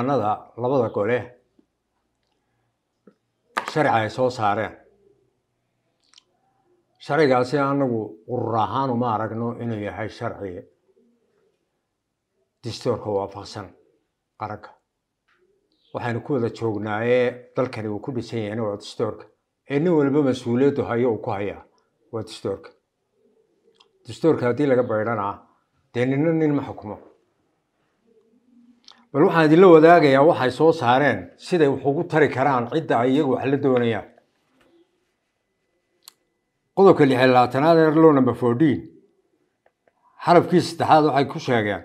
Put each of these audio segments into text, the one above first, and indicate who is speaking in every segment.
Speaker 1: nada labada gole sharci ay soo saareen sharcigaasi anagu urur ahaan uma aragno inuu yahay sharci distoorka waafaqsan aragga waxaynu ku wada joognaayee dalkani uu ku dhisan yahay waa distoorka ee nin walba mas-uuliyaddu hayo uu ku hayaa waa distoorka distoorka haddii laga baydhanaa dee nina nin ma xukumo bal waxaan idinla wadaagayaa waxay soo saareen siday wax ugu tari karaan cidda iyagu wax la doonayaan qodobka lixi labaatanaad ee low number fourteen xarafkii saddexaad waxay ku sheegeen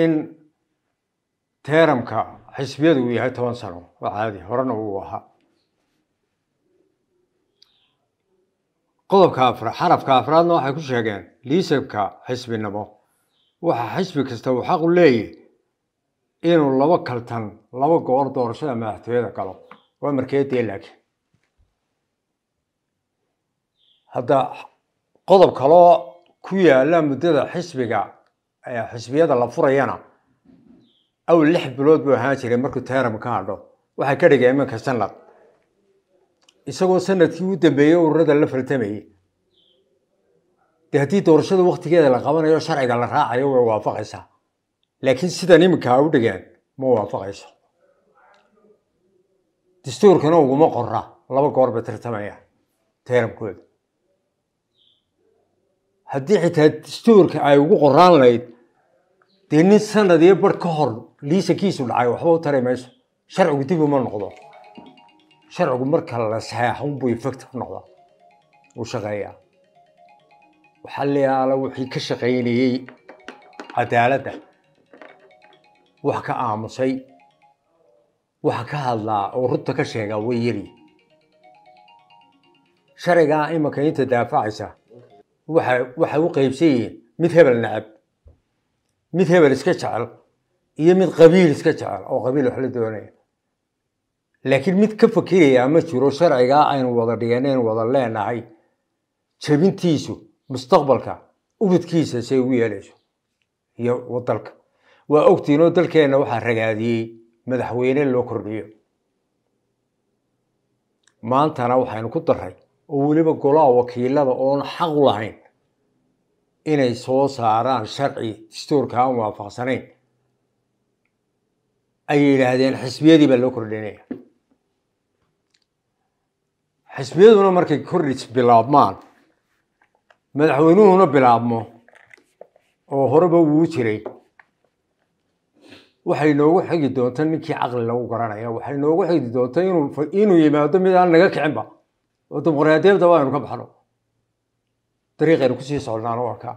Speaker 1: in teeramka xisbiyadu uu yahay toban sano oo caadi horena uu ahaa qodobka afra xarafka afraadna waxay ku sheegeen liisabka xisbinimo waxa xisbi kasta uu xaq u leeyahy inuu laba kaltan laba goor doorashada madaxtooyada galo waa markeedee laakin hadda qodob kaloo ku yaala muddada xisbiga xisbiyada la furayana aw lix bilood buu ahaan jiray markuu tayram ka hadho waxaa ka dhigay iminka sanad isagoo sanadkii u dambeeyey ururada la faltamayay dee haddii doorashada waktigeeda la qabanayo sharciga la raacayo way waafaqaysaa laakiin sidan iminka u dhigaan ma waafaqayso dastuurkana uguma qora laba goor bay tartamaya teeramkooda haddii xitaa dastuurka ay ugu qoraan lahayd dee nin sanad iyo bar ka hor liisankiisu dhacay waxba u tari mayso sharcigu dib uma noqdo sharcigu marka la saxeexa unbuu infective noqda uu shaqeeyaa waxaa layaala wixii ka shaqaynayey cadaaladda wax ka aamusay wax ka hadlaa oo runta ka sheegaa way yari sharcigaa imanka inta daafacaysa waxay u qaybsan yihiin mid hebel nacab mid hebel iska jecel iyo mid qabiil iska jecel oo qabiil wax la doonaya laakiin mid ka fakerayaa ma jiro sharcigaa aynu wada dhiganeen wada leenahay jebintiisu mustaqbalka ubadkiisa say ugu yeelayso iyo dalka waa ogtiinoo dalkeenna waxaa ragaadiyey madaxweyne loo kordhiyo maantana waxaynu ku darray oo weliba golaha wakiilada oon xaq u lahayn inay soo saaraan sharci aan muwaafaqsanayn ayay yidhaahdeen xisbiyadii baa loo kordhinaya xisbiyaduna markay kordhis bilaabmaan madaxweynuhuna bilaabmo oo horeba wuu jiray waxay noogu xigi doonta ninkii caqli lagu garanaya waxay noogu xegi doonta inuu yimaado mid aan naga kicinba oo dimuqraadiyadda waaynu ka baxno dariiqaynu kusii socnaano arkaa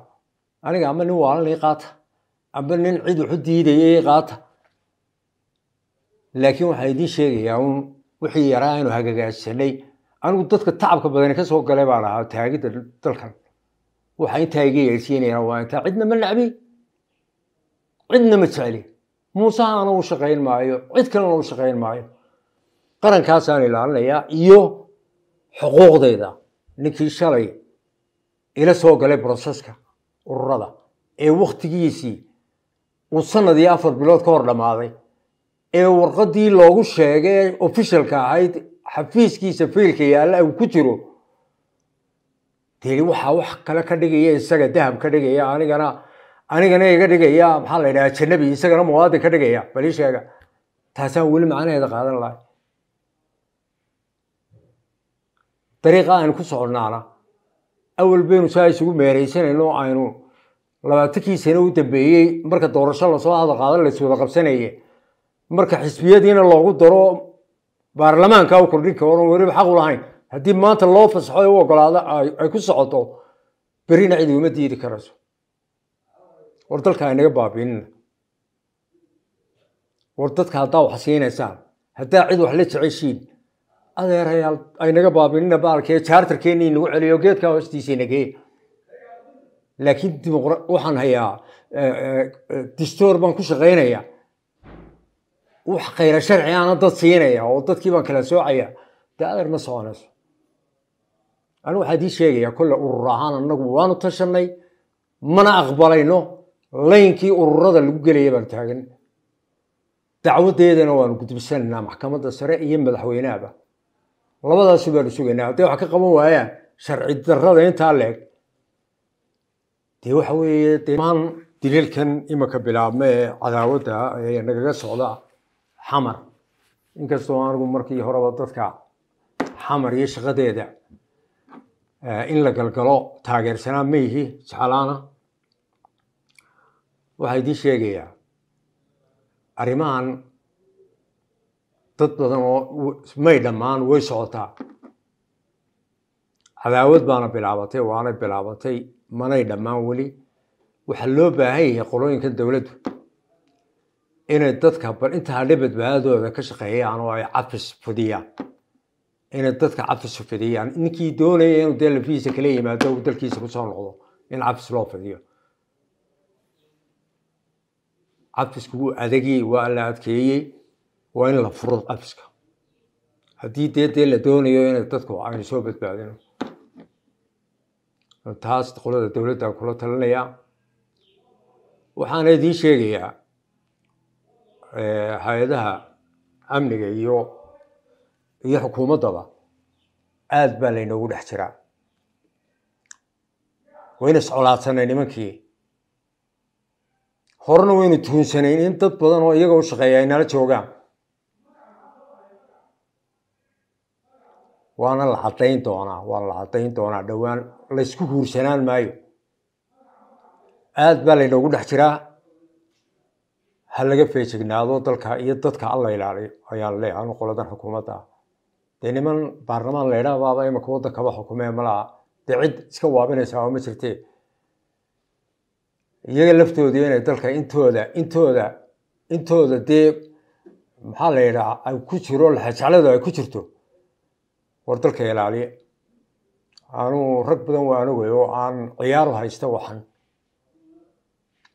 Speaker 1: aniga ama nin waalanay qaata amba nin cid wuxu diidayay qaata laakiin waxaan idiin sheegayaa un wixii yaraa aynu hagagaajsanay anigu dadka tacabka badani kasoo galay baan ahaa taagidda dalkan waxa intaa iga yeelsiinayna waa intaa cidna ma nacbi cidna ma jecli muuse aana u shaqayn maayo cid kalena u shaqayn maayo qarankaasaan ilaalinayaa iyo xuquuqdayda ninkii shalay ila soo galay broseska ururada ee waktigiisii uu sanad afar bilood ka hor dhammaaday ee warqaddii loogu sheegay ofishalka ahayd xafiiskiisa fiilka yaalla uu ku jiro deli waxaa wax kale ka dhigaya isaga dahab ka dhigaya anigana anigana iga dhigaya maxaa la yidhaha janabi isagana muwaadin ka dhigaya bali sheega taasaan weli macnaheeda qaadan lahay dariiqa aynu ku soconnaana awal baynu saa isugu meeraysanayno aynu labaatankii sano u dambeeyey marka doorasho lasoo hadal qaadan lays wada qabsanaye marka xisbiyadiina loogu daro baarlamaanka u kordhin kaoran weliba xaq u lahayn haddii maanta loo fasaxo u ogolaado ay ku socoto berrina cid iguma diidi karayso war dalka aynaga baabiinina war dadka haddaa wax siinaysaan haddaa cid wax la jeceshiin adeerayaal aynaga baabiinina baalkee jaartarkeenii nagu celiyo geedkaa hoostiisanagee laakiin waxaan hayaa eh, eh, eh, distoor baan ku shaqaynaya wax khayra sharci aana dad siinaya oo dadkii baan kala soocaya dee adeer ma soconayso anigu waxaa dii sheegayaa kolle urur ahaan annagu waanu tashanay mana aqbalayno laynkii ururada lagu gelaya baan taagan dacwadeedana waanu gudbisanaynaa maxkamadda sare iyo madaxweynahaba labadaasu baanu sugaynaa hadday wax ka qaban waayaan sharci darrada intaa leeg dee waxa weeye demaan diliilkan imaka bilaabma ee cadaawadda ee nagaga socda xamar inkastoo anigu markii horeba dadka xamar iyo shaqadeeda eh, in la galgalo taageersanaa ma yihi jeclaana waxaa idin sheegayaa arrimahan dad badan oo may dhammaan way socotaa cadaawad baana bilaabatay waanay bilaabatay manay dhammaan weli waxaa loo baahan yahay qolooyinka dowladdu inay dadka bal inta hadha badbaadadooda ka shaqeeyaan oo ay cafis fidiyaan inay dadka cafis fidiyaan ninkii doonaya inuu dee lafihiisa kala yimaado dalkiisa kusoo noqdo in cafis loo fidiyo cafiska wuu adagii waa la adkeeyey waa in la furo cafiska haddii dee dee la doonayo in dadku aynu soo badbaadino taas qolada dowladda kula talinayaa waxaana idii sheegayaa eh, hay-adaha amniga iyo iyo xukuumaddaba aada baa laynoogu dhex jiraa wayna iscolaadsanay nimankii horena waynu tuunsanayn in dad badan oo iyaga u shaqeeya ay nala joogaan waana la cadayn doonaa waana la caddayn doonaa dhowaan laysku guursanaan maayo aad baa laynoogu dhex jiraa ha laga feejignaado dalka iyo dadka alla ilaaliyo ayaa la leeyahay anu qoladan xukuumadda ah dee niman baarlamaan laydhaa baaba imika waddankaba xukumee malaha de cid iska waabinaysa oo ma jirtee iyaga laftoodii inay dalka intooda intooda intooda dee maxaa la yidhaha ay ku jiro laxajacladu ay ku jirto war dalka ilaaliya anuu rag badan waa anugay oo aan ciyaar haysta waxan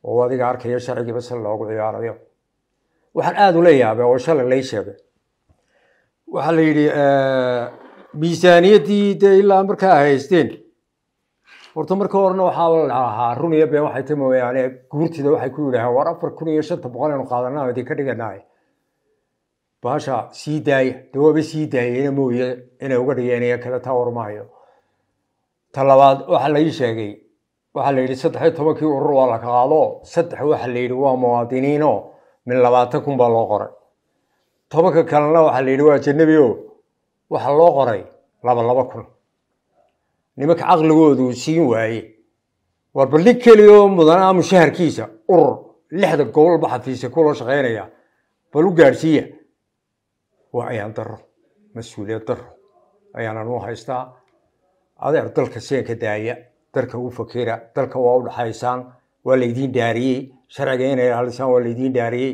Speaker 1: oo adiga arkaya sharcigiiba si loogu ciyaarayo waxaan aada ula yaabay oo shalay lay sheegay waxaa la yidhi miisaaniyaddii dee ilaa markaa haysteen horta marka horena waxaa lahaa run iyo been waxay timi guurtida waxay ku yidhaaheen war afar kun iyo shanta boqol aynu qaadanaa o idinka dhiganaay baasha sii daaya dee waaba sii daayeena mooye inay uga dhigeen iyo kale taa warmaayo ta labaad waxaa la ii sheegay waxaa la yidhi saddex iyo tobankii urur waa la qaado saddex waxaa la yidhi waa muwaadiniino min labaatan kun baa loo qoray tobanka kalena waxaa la yidhi waa janabi o waxaa loo qoray laba laba kun nimanka caqligooda uu siin waaye waar bal nin keliyoo mudana amu shaharkiisa urur lixda gobolba xafiisya kuloo shaqaynaya bal u gaadhsiiya waa ayaan daro mas-uuliyad daro ayaanan u haystaa adeer dalka seenka daaya dalka u fakira dalka waa u dhaxaysaan waa laydiin dhaariyey sharciga inay ilaalisaan waa laydiin dhaariyey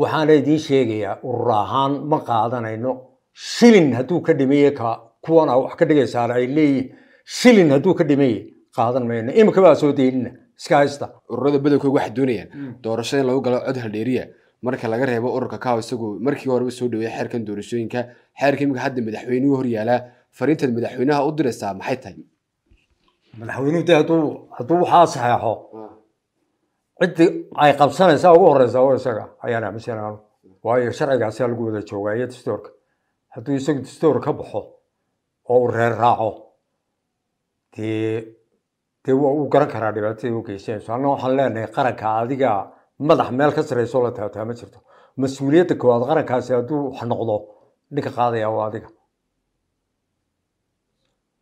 Speaker 1: waxaana idiin sheegayaa urur ahaan ma qaadanayno shilin hadduu ka dhimeye ka kuwana wax ka dhigaysaana ay leeyihin shilin hadduu ka dhimeye qaadan mayno imika baa soo deynina iska haysta ururada badankooga waxay doonayaan hmm. doorashada in lagu galo cod haldheeriya marka laga reebo ururka kaw isagu markii horeba soo dhaweeyay xeerkan doorashooyinka xeerka imika hadda madaxweynuhu horyaalaa fariintaad madaxweynaha u diraysaa maxay tahay madaxweynuhu de hadduu hadduu waxaa saxeexo hmm. ciddii ay qabsanaysaa ugu horeysaa oo isaga ayaan aaminsanaa waayo sharcigaasa lagu wada joogaa iyo dastuurka hadduu isaga distoor ka baxo oo uu reer raaco dee dee waa uu garan karaa dhibaatadii u geysanayso anna waxaan leenahay qaranka adiga madax meel ka sarayso la taataa ma jirto mas-uuliyadda koowaad qarankaasi hadduu noqdo ninka qaadaya waa adiga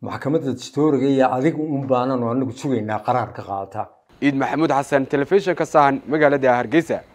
Speaker 1: maxkamadda distooriga iyo adiga uun baanan oo anagu sugaynaa qaraar ka qaata iid maxamuud xasan telefishinka sahan magaalada hargeysa